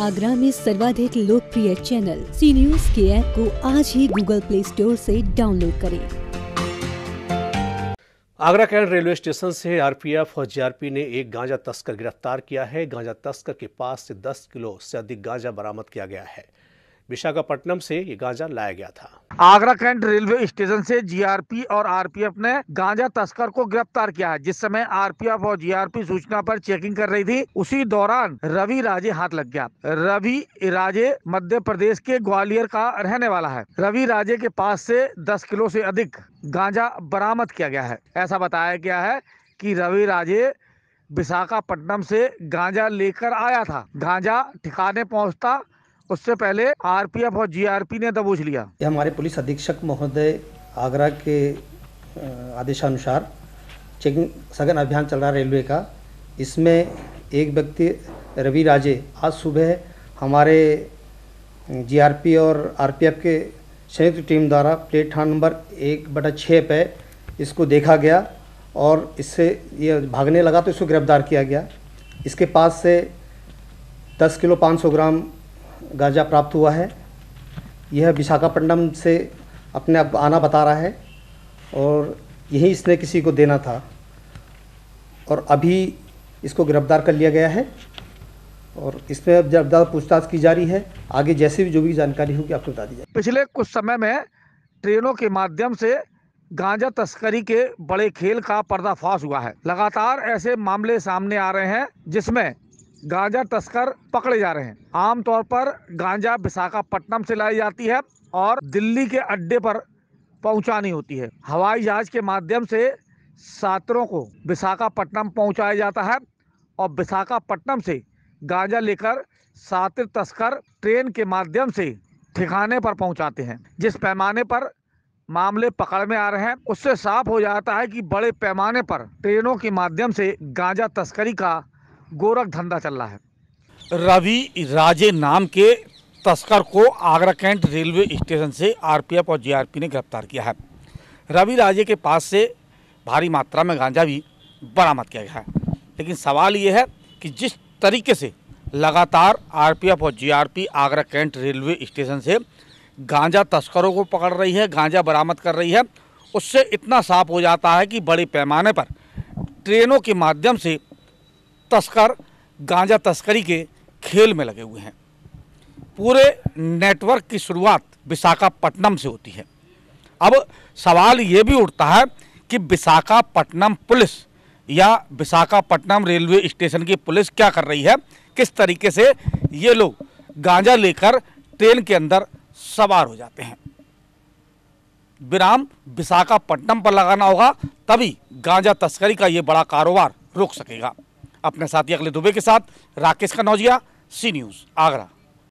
आगरा में सर्वाधिक लोकप्रिय चैनल सी न्यूज के ऐप को आज ही गूगल प्ले स्टोर से डाउनलोड करें आगरा कैंट रेलवे स्टेशन से आरपीएफ और जीआरपी ने एक गांजा तस्कर गिरफ्तार किया है गांजा तस्कर के पास से 10 किलो से अधिक गांजा बरामद किया गया है विशाखापट्टनम से ये गांजा लाया गया था आगरा कैंट रेलवे स्टेशन से जीआरपी और आरपीएफ ने गांजा तस्कर को गिरफ्तार किया है जिस समय आरपीएफ और जीआरपी सूचना पर चेकिंग कर रही थी उसी दौरान रवि राजे हाथ लग गया रवि राजे मध्य प्रदेश के ग्वालियर का रहने वाला है रवि राजे के पास से दस किलो से अधिक गांजा बरामद किया गया है ऐसा बताया गया है की रवि राजे विशाखापट्टनम से गांजा लेकर आया था गांजा ठिकाने पहुंचता उससे पहले आरपीएफ और जीआरपी ने दबोच तो लिया ये हमारे पुलिस अधीक्षक महोदय आगरा के आदेशानुसार चेकिंग सघन अभियान चल रहा रेलवे का इसमें एक व्यक्ति रवि राजे आज सुबह हमारे जीआरपी और आरपीएफ के संयुक्त टीम द्वारा प्लेटफार्म नंबर एक बटा छः पे इसको देखा गया और इससे ये भागने लगा तो इसको गिरफ्तार किया गया इसके पास से 10 किलो 500 ग्राम गांजा प्राप्त हुआ है यह विशाखापट्टनम से अपने आप आना बता रहा है और यही इसने किसी को देना था और अभी इसको गिरफ्तार कर लिया गया है और इसमें अब ज़्यादा पूछताछ की जा रही है आगे जैसे भी जो भी जानकारी होगी आपको बता दी जाए पिछले कुछ समय में ट्रेनों के माध्यम से गांजा तस्करी के बड़े खेल का पर्दाफाश हुआ है लगातार ऐसे मामले सामने आ रहे हैं जिसमें गांजा तस्कर पकड़े जा रहे हैं आमतौर पर गांजा विशाखापट्टनम से लाई जाती है और दिल्ली के अड्डे पर पहुंचानी होती है हवाई जहाज के माध्यम से सात्रों को विशाखापट्टनम पहुंचाया जाता है और विशाखापट्टनम से गांजा लेकर सातिर तस्कर ट्रेन के माध्यम से ठिकाने पर पहुंचाते हैं जिस पैमाने पर मामले पकड़ में आ रहे हैं उससे साफ हो जाता है कि बड़े पैमाने पर ट्रेनों के माध्यम से गांजा तस्करी का गोरख धंधा चल रहा है रवि राजे नाम के तस्कर को आगरा कैंट रेलवे स्टेशन से आरपीएफ और जीआरपी ने गिरफ्तार किया है रवि राजे के पास से भारी मात्रा में गांजा भी बरामद किया गया है लेकिन सवाल ये है कि जिस तरीके से लगातार आरपीएफ और GRP Agra cantt railway station से गांजा तस्करों को पकड़ रही है गांजा बरामद कर रही है उससे इतना साफ हो जाता है कि बड़े पैमाने पर ट्रेनों के माध्यम से तस्कर गांजा तस्करी के खेल में लगे हुए हैं पूरे नेटवर्क की शुरुआत विशाखापट्टनम से होती है अब सवाल ये भी उठता है कि विशाखापट्टनम पुलिस या विशाखापट्टनम रेलवे स्टेशन की पुलिस क्या कर रही है किस तरीके से ये लोग गांजा लेकर ट्रेन के अंदर सवार हो जाते हैं विराम विशाखापट्टनम पर लगाना होगा तभी गांजा तस्करी का ये बड़ा कारोबार रुक सकेगा अपने साथी अगले दुबे के साथ राकेश कनौजिया सी न्यूज़ आगरा